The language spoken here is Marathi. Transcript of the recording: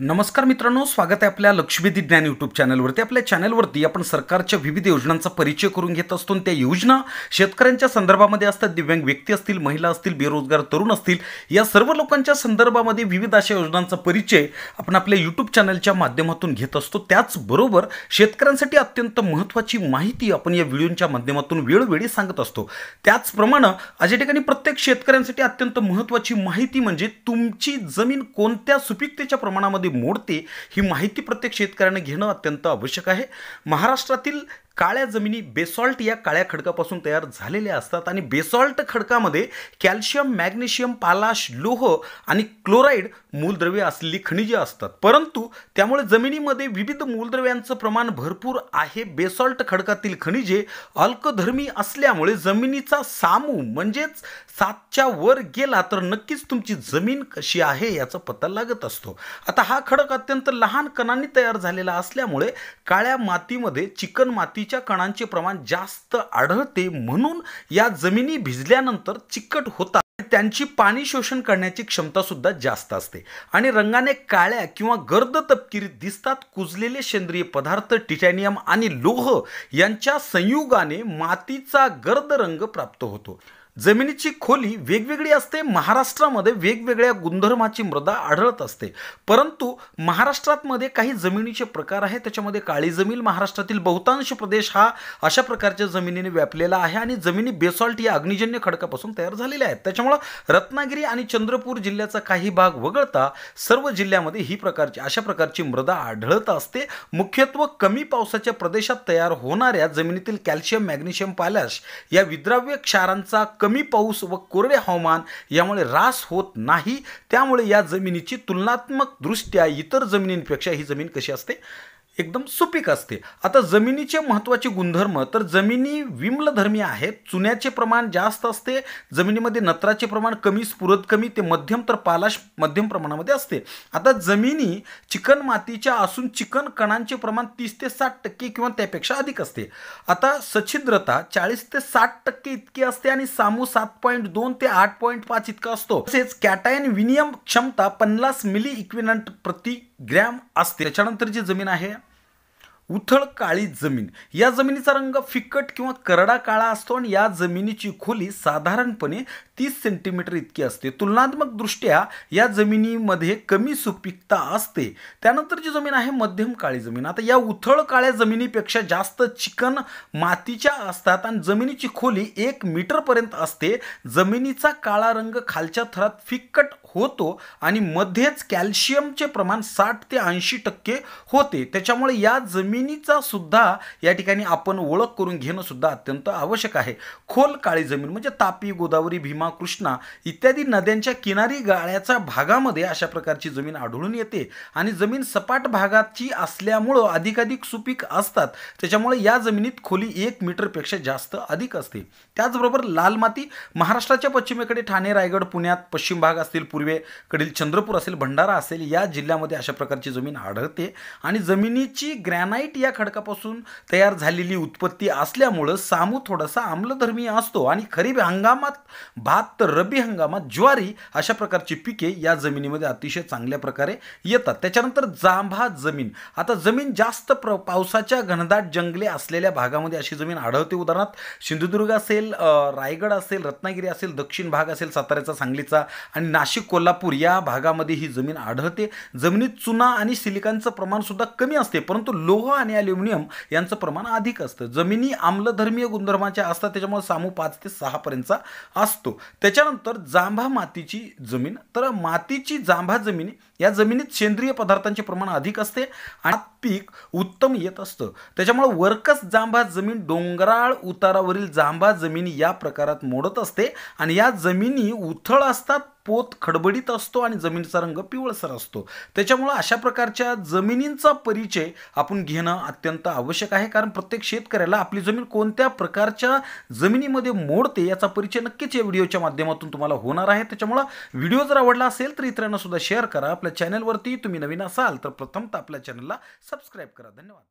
नमस्कार मित्रांनो स्वागत आहे आपल्या लक्ष्मीदी ज्ञान यूट्यूब चॅनलवरती आपल्या चॅनलवरती आपण सरकारच्या विविध योजनांचा परिचय करून घेत असतो त्या योजना शेतकऱ्यांच्या संदर्भामध्ये असतात दिव्यांग व्यक्ती असतील महिला असतील बेरोजगार तरुण असतील या सर्व लोकांच्या संदर्भामध्ये विविध अशा योजनांचा परिचय आपण आपल्या यूट्यूब चॅनलच्या माध्यमातून घेत असतो त्याचबरोबर शेतकऱ्यांसाठी अत्यंत महत्त्वाची माहिती आपण या व्हिडिओच्या माध्यमातून वेळोवेळी सांगत असतो त्याचप्रमाणे अशा ठिकाणी प्रत्येक शेतकऱ्यांसाठी अत्यंत महत्त्वाची माहिती म्हणजे तुमची जमीन कोणत्या सुपिकतेच्या प्रमाणामध्ये मोडते ही माहिती प्रत्येक शेतकऱ्यांनी घेणं अत्यंत आवश्यक आहे महाराष्ट्रातील काळ्या जमिनी बेसॉल्ट या काळ्या खडकापासून तयार झालेल्या असतात आणि बेसॉल्ट खडकामध्ये कॅल्शियम मॅग्नेशियम पालाश लोह आणि क्लोराईड मूलद्रव्ये असलेली खनिजे असतात परंतु त्यामुळे जमिनीमध्ये विविध मूलद्रव्यांचं प्रमाण भरपूर आहे बेसॉल्ट खडकातील खनिजे अल्कधर्मी असल्यामुळे जमिनीचा सामू म्हणजेच सातच्या वर गेला तर नक्कीच तुमची जमीन कशी आहे याचा पत्ता लागत असतो आता हा खडक अत्यंत लहान कणांनी तयार झालेला असल्यामुळे काळ्या मातीमध्ये चिकन माती मातीच्या कणांचे प्रमाण जास्त आढळते म्हणून या जमिनी भिजल्यानंतर चिकट होतात त्यांची पाणी शोषण करण्याची क्षमता सुद्धा जास्त असते आणि रंगाने काळ्या किंवा गर्द तपकिरी दिसतात कुजलेले सेंद्रिय पदार्थ टिटॅनियम आणि लोह यांच्या संयुगाने मातीचा गर्द रंग प्राप्त होतो जमिनीची खोली वेगवेगळी असते महाराष्ट्रामध्ये वेगवेगळ्या गुणधर्माची मृदा आढळत असते परंतु महाराष्ट्रातमध्ये काही जमिनीचे प्रकार आहेत त्याच्यामध्ये काळी जमीन महाराष्ट्रातील बहुतांश प्रदेश हा अशा प्रकारच्या जमिनीने व्यापलेला आहे आणि जमिनी बेसॉल्ट या अग्निजन्य खडकापासून तयार झालेल्या आहेत त्याच्यामुळं रत्नागिरी आणि चंद्रपूर जिल्ह्याचा काही भाग वगळता सर्व जिल्ह्यामध्ये ही प्रकारची अशा प्रकारची मृदा आढळत असते मुख्यत्व कमी पावसाच्या प्रदेशात तयार होणाऱ्या जमिनीतील कॅल्शियम मॅग्नेशियम पाल्याश या विद्राव्य क्षारांचा कमी कमी पाऊस व कोरडे हवामान यामुळे रास होत नाही त्यामुळे या जमिनीची तुलनात्मकदृष्ट्या इतर जमिनींपेक्षा ही जमीन कशी असते एकदम सुपीक असते आता जमिनीचे महत्त्वाचे गुणधर्म तर जमिनी विम्लधर्मी आहेत चुन्याचे प्रमाण जास्त असते जमिनीमध्ये नत्राचे प्रमाण कमी स्फुरत कमी ते मध्यम तर पालाश मध्यम प्रमाणामध्ये असते आता जमिनी चिकन मातीच्या असून चिकन कणांचे प्रमाण तीस ते साठ टक्के किंवा त्यापेक्षा अधिक असते आता सच्छिद्रता चाळीस ते साठ टक्के इतकी असते आणि सामू सात पॉईंट दोन ते आठ पॉईंट पाच इतका असतो तसेच कॅटायन विनियम क्षमता पन्नास मिली इक्विनंट प्रति ग्रॅम असते त्याच्यानंतर जी जमीन आहे उथळ काळी जमीन या जमिनीचा रंग फिकट किंवा करडा काळा असतो आणि या जमिनीची खोली साधारणपणे तीस सेंटीमीटर इतकी असते तुलनात्मकदृष्ट्या या जमिनीमध्ये कमी सुपीकता असते त्यानंतर जी जमीन आहे मध्यम काळी जमीन आता या उथळ काळ्या जमिनीपेक्षा जास्त चिकन मातीच्या असतात आणि जमिनीची खोली एक मीटरपर्यंत असते जमिनीचा काळा रंग खालच्या थरात फिकट होतो आणि मध्येच कॅल्शियमचे प्रमाण साठ ते ऐंशी टक्के होते त्याच्यामुळे या जमीन जमिनीचा सुद्धा या ठिकाणी आपण ओळख करून घेणं सुद्धा अत्यंत आवश्यक आहे खोल काळी जमीन म्हणजे तापी गोदावरी भीमा कृष्णा इत्यादी नद्यांच्या किनारी गाळ्याच्या भागामध्ये अशा प्रकारची जमीन आढळून येते आणि जमीन सपाट भागाची असल्यामुळं अधिकाधिक सुपीक असतात त्याच्यामुळे या जमिनीत खोली एक मीटरपेक्षा जास्त अधिक असते त्याचबरोबर लाल माती महाराष्ट्राच्या पश्चिमेकडे ठाणे रायगड पुण्यात पश्चिम भाग असतील पूर्वेकडील चंद्रपूर असेल भंडारा असेल या जिल्ह्यामध्ये अशा प्रकारची जमीन आढळते आणि जमिनीची ग्रॅनाईट या खडकापासून तयार झालेली उत्पत्ती असल्यामुळं सामू थोडासा आम्लधर्मीय असतो आणि खरीप हंगामात भात तर रब्बी हंगामात ज्वारी अशा प्रकारची पिके या जमिनीमध्ये अतिशय चांगल्या प्रकारे येतात त्याच्यानंतर जांभा जमीन आता जमीन जास्त प्र पावसाच्या घनदाट जंगले असलेल्या भागामध्ये अशी जमीन आढळते उदाहरणार्थ सिंधुदुर्ग असेल रायगड असेल रत्नागिरी असेल दक्षिण भाग असेल साताऱ्याचा सांगलीचा आणि नाशिक कोल्हापूर या भागामध्ये ही जमीन आढळते जमिनीत चुना आणि सिलिकांचं प्रमाणसुद्धा कमी असते परंतु लोह आणि ॲल्युमिनियम यांचं प्रमाण अधिक असतं जमिनी आम्लधर्मीय गुणधर्माच्या असतात त्याच्यामुळे सामू पाच ते सहापर्यंतचा असतो त्याच्यानंतर जांभा मातीची जमीन तर मातीची जांभा जमीन या जमिनीत सेंद्रिय पदार्थांचे प्रमाण अधिक असते आणि पीक उत्तम येत असतं त्याच्यामुळे वर्कस जांभा जमीन डोंगराळ उतारावरील जांभा जमीन या प्रकारात मोडत असते आणि या जमिनी उथळ असतात पोत खडबडीत असतो आणि जमिनीचा रंग पिवळसर असतो त्याच्यामुळं अशा प्रकारच्या जमिनींचा परिचय आपण घेणं अत्यंत आवश्यक आहे कारण प्रत्येक शेतकऱ्याला आपली जमीन कोणत्या प्रकारच्या जमिनीमध्ये मोडते याचा परिचय नक्कीच या व्हिडिओच्या माध्यमातून तुम्हाला होणार आहे त्याच्यामुळं व्हिडिओ जर आवडला असेल तर इतरांना सुद्धा शेअर करा आपल्या चॅनलवरती तुम्ही नवीन असाल तर तर आपल्या चॅनलला सबस्क्राईब करा धन्यवाद